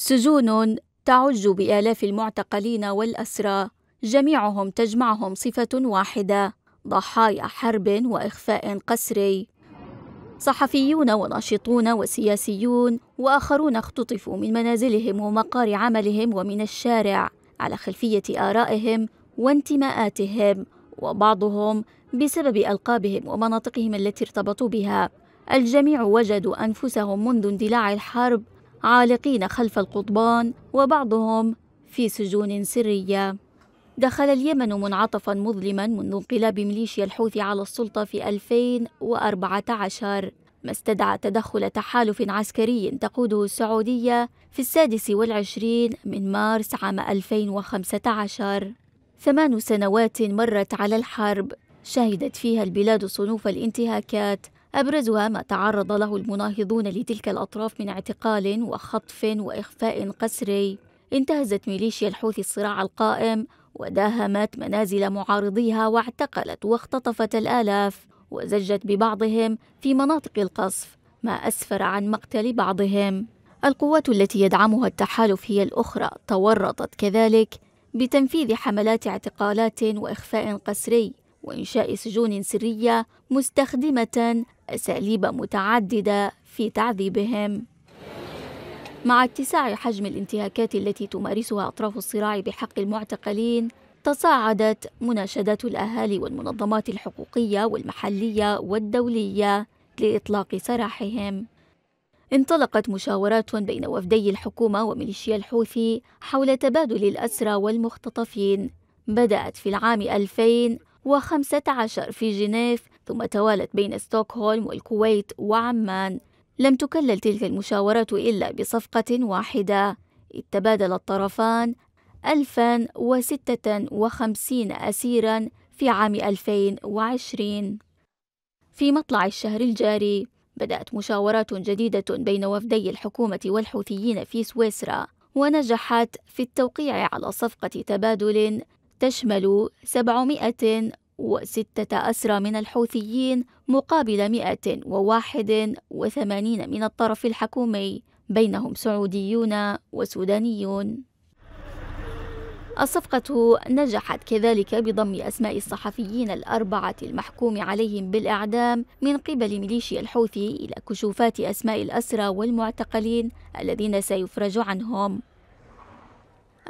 سجون تعج بالاف المعتقلين والاسرى جميعهم تجمعهم صفه واحده ضحايا حرب واخفاء قسري صحفيون وناشطون وسياسيون واخرون اختطفوا من منازلهم ومقار عملهم ومن الشارع على خلفيه ارائهم وانتماءاتهم وبعضهم بسبب القابهم ومناطقهم التي ارتبطوا بها الجميع وجدوا انفسهم منذ اندلاع الحرب عالقين خلف القضبان وبعضهم في سجون سريه دخل اليمن منعطفا مظلما منذ انقلاب ميليشيا الحوثي على السلطه في 2014 ما استدعى تدخل تحالف عسكري تقوده السعودية في السادس والعشرين من مارس عام 2015 ثمان سنوات مرت على الحرب شهدت فيها البلاد صنوف الانتهاكات أبرزها ما تعرض له المناهضون لتلك الأطراف من اعتقال وخطف وإخفاء قسري انتهزت ميليشيا الحوثي الصراع القائم وداهمت منازل معارضيها واعتقلت واختطفت الآلاف وزجت ببعضهم في مناطق القصف ما أسفر عن مقتل بعضهم القوات التي يدعمها التحالف هي الأخرى تورطت كذلك بتنفيذ حملات اعتقالات وإخفاء قسري وإنشاء سجون سرية مستخدمة أساليب متعددة في تعذيبهم. مع اتساع حجم الانتهاكات التي تمارسها أطراف الصراع بحق المعتقلين، تصاعدت مناشدات الأهالي والمنظمات الحقوقية والمحلية والدولية لإطلاق سراحهم. انطلقت مشاورات بين وفدي الحكومة وميليشيا الحوثي حول تبادل الأسرى والمختطفين بدأت في العام 2000 و15 في جنيف ثم توالت بين ستوكهولم والكويت وعمان لم تكلل تلك المشاورات إلا بصفقة واحدة إذ تبادل الطرفان 1056 أسيرا في عام 2020 في مطلع الشهر الجاري بدأت مشاورات جديدة بين وفدي الحكومة والحوثيين في سويسرا ونجحت في التوقيع على صفقة تبادل تشمل 706 أسرى من الحوثيين مقابل 181 من الطرف الحكومي بينهم سعوديون وسودانيون الصفقة نجحت كذلك بضم أسماء الصحفيين الأربعة المحكوم عليهم بالإعدام من قبل ميليشيا الحوثي إلى كشوفات أسماء الأسرى والمعتقلين الذين سيفرج عنهم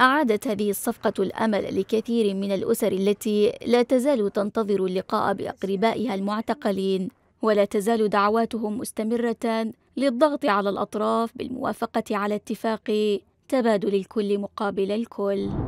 أعادت هذه الصفقة الأمل لكثير من الأسر التي لا تزال تنتظر اللقاء بأقربائها المعتقلين ولا تزال دعواتهم مستمرة للضغط على الأطراف بالموافقة على اتفاق تبادل الكل مقابل الكل